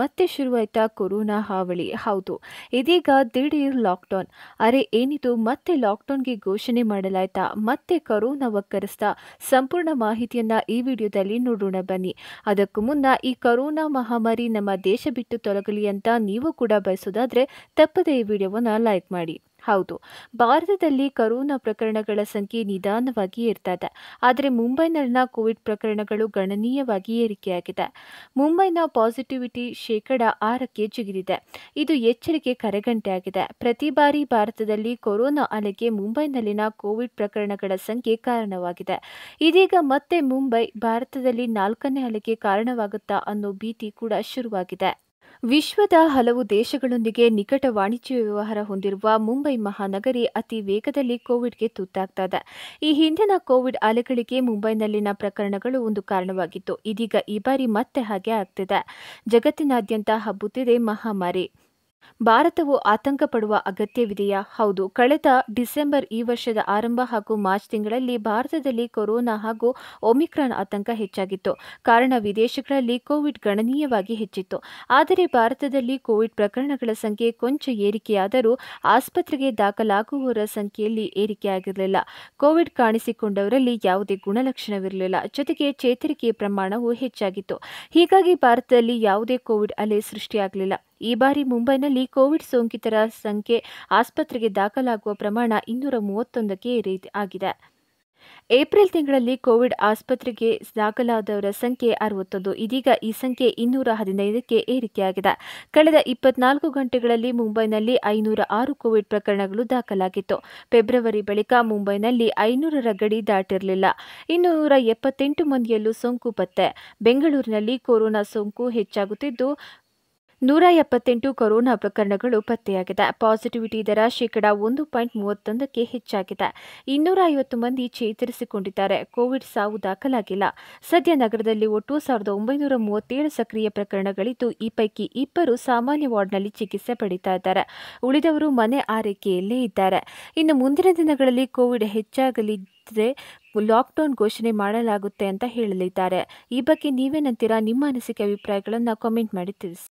ಮತ್ತೆ ಶುರುವಾಯ್ತಾ ಕೊರೋನಾ ಹಾವಳಿ ಹೌದು ಇದೀಗ ದಿಢೀರ್ ಲಾಕ್ಡೌನ್ ಅರೆ ಏನಿದು ಮತ್ತೆ ಲಾಕ್ಡೌನ್ಗೆ ಘೋಷಣೆ ಮಾಡಲಾಯ್ತಾ ಮತ್ತೆ ಕೊರೋನಾ ಒಕ್ಕರಿಸ್ತಾ ಸಂಪೂರ್ಣ ಮಾಹಿತಿಯನ್ನ ಈ ವಿಡಿಯೋದಲ್ಲಿ ನೋಡೋಣ ಬನ್ನಿ ಅದಕ್ಕೂ ಮುನ್ನ ಈ ಕೊರೋನಾ ಮಹಾಮಾರಿ ನಮ್ಮ ದೇಶ ಬಿಟ್ಟು ತೊಲಗಲಿ ಅಂತ ನೀವು ಕೂಡ ಬಯಸೋದಾದ್ರೆ ತಪ್ಪದೇ ಈ ವಿಡಿಯೋವನ್ನ ಲೈಕ್ ಮಾಡಿ ಹೌದು ಭಾರತದಲ್ಲಿ ಕರೋನಾ ಪ್ರಕರಣಗಳ ಸಂಖ್ಯೆ ನಿಧಾನವಾಗಿ ಇರ್ತದೆ ಆದರೆ ಮುಂಬೈನಲ್ಲಿನ ಕೋವಿಡ್ ಪ್ರಕರಣಗಳು ಗಣನೀಯವಾಗಿ ಏರಿಕೆಯಾಗಿದೆ ಮುಂಬೈನ ಪಾಸಿಟಿವಿಟಿ ಶೇಕಡ ಆರಕ್ಕೆ ಜಿಗಿದಿದೆ ಇದು ಎಚ್ಚರಿಕೆ ಕರೆಗಂಟೆಯಾಗಿದೆ ಪ್ರತಿ ಬಾರಿ ಭಾರತದಲ್ಲಿ ಕೊರೋನಾ ಅಲೆಗೆ ಮುಂಬೈನಲ್ಲಿನ ಕೋವಿಡ್ ಪ್ರಕರಣಗಳ ಸಂಖ್ಯೆ ಕಾರಣವಾಗಿದೆ ಇದೀಗ ಮತ್ತೆ ಮುಂಬೈ ಭಾರತದಲ್ಲಿ ನಾಲ್ಕನೇ ಅಲೆಗೆ ಕಾರಣವಾಗುತ್ತಾ ಅನ್ನೋ ಭೀತಿ ಕೂಡ ಶುರುವಾಗಿದೆ ವಿಶ್ವದ ಹಲವು ದೇಶಗಳೊಂದಿಗೆ ನಿಕಟ ವಾಣಿಜ್ಯ ವ್ಯವಹಾರ ಹೊಂದಿರುವ ಮುಂಬೈ ಮಹಾನಗರಿ ಅತಿ ವೇಗದಲ್ಲಿ ಕೋವಿಡ್ಗೆ ತುತ್ತಾಗ್ತದೆ ಈ ಹಿಂದಿನ ಕೋವಿಡ್ ಅಲೆಗಳಿಗೆ ಮುಂಬೈನಲ್ಲಿನ ಪ್ರಕರಣಗಳು ಒಂದು ಕಾರಣವಾಗಿತ್ತು ಇದೀಗ ಈ ಬಾರಿ ಮತ್ತೆ ಹಾಗೆ ಆಗ್ತಿದೆ ಜಗತ್ತಿನಾದ್ಯಂತ ಹಬ್ಬುತ್ತಿದೆ ಮಹಾಮಾರಿ ಭಾರತವು ಆತಂಕ ಪಡುವ ಅಗತ್ಯವಿದೆಯಾ ಹೌದು ಕಳೆದ ಡಿಸೆಂಬರ್ ಈ ವರ್ಷದ ಆರಂಭ ಹಾಗೂ ಮಾರ್ಚ್ ತಿಂಗಳಲ್ಲಿ ಭಾರತದಲ್ಲಿ ಕೊರೋನಾ ಹಾಗೂ ಒಮಿಕ್ರಾನ್ ಆತಂಕ ಹೆಚ್ಚಾಗಿತ್ತು ಕಾರಣ ವಿದೇಶಗಳಲ್ಲಿ ಕೋವಿಡ್ ಗಣನೀಯವಾಗಿ ಹೆಚ್ಚಿತ್ತು ಆದರೆ ಭಾರತದಲ್ಲಿ ಕೋವಿಡ್ ಪ್ರಕರಣಗಳ ಸಂಖ್ಯೆ ಕೊಂಚ ಏರಿಕೆಯಾದರೂ ಆಸ್ಪತ್ರೆಗೆ ದಾಖಲಾಗುವವರ ಸಂಖ್ಯೆಯಲ್ಲಿ ಏರಿಕೆಯಾಗಿರಲಿಲ್ಲ ಕೋವಿಡ್ ಕಾಣಿಸಿಕೊಂಡವರಲ್ಲಿ ಯಾವುದೇ ಗುಣಲಕ್ಷಣವಿರಲಿಲ್ಲ ಜೊತೆಗೆ ಚೇತರಿಕೆ ಪ್ರಮಾಣವು ಹೆಚ್ಚಾಗಿತ್ತು ಹೀಗಾಗಿ ಭಾರತದಲ್ಲಿ ಯಾವುದೇ ಕೋವಿಡ್ ಅಲೆ ಸೃಷ್ಟಿಯಾಗಲಿಲ್ಲ ಈ ಬಾರಿ ಮುಂಬೈನಲ್ಲಿ ಕೋವಿಡ್ ಸೋಂಕಿತರ ಸಂಖ್ಯೆ ಆಸ್ಪತ್ರೆಗೆ ದಾಖಲಾಗುವ ಪ್ರಮಾಣ ಇನ್ನೂರ ಮೂವತ್ತೊಂದಕ್ಕೆ ಆಗಿದೆ ಏಪ್ರಿಲ್ ತಿಂಗಳಲ್ಲಿ ಕೋವಿಡ್ ಆಸ್ಪತ್ರೆಗೆ ದಾಖಲಾದವರ ಸಂಖ್ಯೆ ಅರವತ್ತೊಂದು ಇದೀಗ ಈ ಸಂಖ್ಯೆ ಇನ್ನೂರ ಹದಿನೈದಕ್ಕೆ ಏರಿಕೆಯಾಗಿದೆ ಕಳೆದ ಇಪ್ಪತ್ನಾಲ್ಕು ಗಂಟೆಗಳಲ್ಲಿ ಮುಂಬೈನಲ್ಲಿ ಐನೂರ ಆರು ಕೋವಿಡ್ ಪ್ರಕರಣಗಳು ದಾಖಲಾಗಿತ್ತು ಫೆಬ್ರವರಿ ಬಳಿಕ ಮುಂಬೈನಲ್ಲಿ ಐನೂರರ ಗಡಿ ದಾಟಿರಲಿಲ್ಲ ಇನ್ನೂರ ಎಪ್ಪತ್ತೆಂಟು ಮಂದಿಯಲ್ಲೂ ಸೋಂಕು ಪತ್ತೆ ಬೆಂಗಳೂರಿನಲ್ಲಿ ಕೊರೋನಾ ಸೋಂಕು ಹೆಚ್ಚಾಗುತ್ತಿದ್ದು ನೂರ ಎಪ್ಪತ್ತೆಂಟು ಕೊರೋನಾ ಪ್ರಕರಣಗಳು ಪತ್ತೆಯಾಗಿದೆ ಪಾಸಿಟಿವಿಟಿ ದರ ಶೇಕಡಾ ಒಂದು ಪಾಯಿಂಟ್ ಮೂವತ್ತೊಂದಕ್ಕೆ ಹೆಚ್ಚಾಗಿದೆ ಇನ್ನೂರ ಐವತ್ತು ಮಂದಿ ಚೇತರಿಸಿಕೊಂಡಿದ್ದಾರೆ ಕೋವಿಡ್ ಸಾವು ದಾಖಲಾಗಿಲ್ಲ ಸದ್ಯ ನಗರದಲ್ಲಿ ಒಟ್ಟು ಸಾವಿರದ ಒಂಬೈನೂರ ಮೂವತ್ತೇಳು ಸಕ್ರಿಯ ಪ್ರಕರಣಗಳಿದ್ದು ಈ ಪೈಕಿ ಇಬ್ಬರು ಸಾಮಾನ್ಯ ವಾರ್ಡ್ನಲ್ಲಿ ಚಿಕಿತ್ಸೆ ಪಡೀತಾ ಇದ್ದಾರೆ ಉಳಿದವರು ಮನೆ ಆರೈಕೆಯಲ್ಲೇ ಇದ್ದಾರೆ ಇನ್ನು ಮುಂದಿನ ದಿನಗಳಲ್ಲಿ ಕೋವಿಡ್ ಹೆಚ್ಚಾಗಲಿದ್ದರೆ ಲಾಕ್ಡೌನ್ ಘೋಷಣೆ ಮಾಡಲಾಗುತ್ತೆ ಅಂತ ಹೇಳಲಿದ್ದಾರೆ ಈ ಬಗ್ಗೆ ನೀವೇನಂತೀರಾ ನಿಮ್ಮ ಅನಿಸಿಕೆ ಅಭಿಪ್ರಾಯಗಳನ್ನು ಕಾಮೆಂಟ್ ಮಾಡಿ ತಿಳಿಸಿ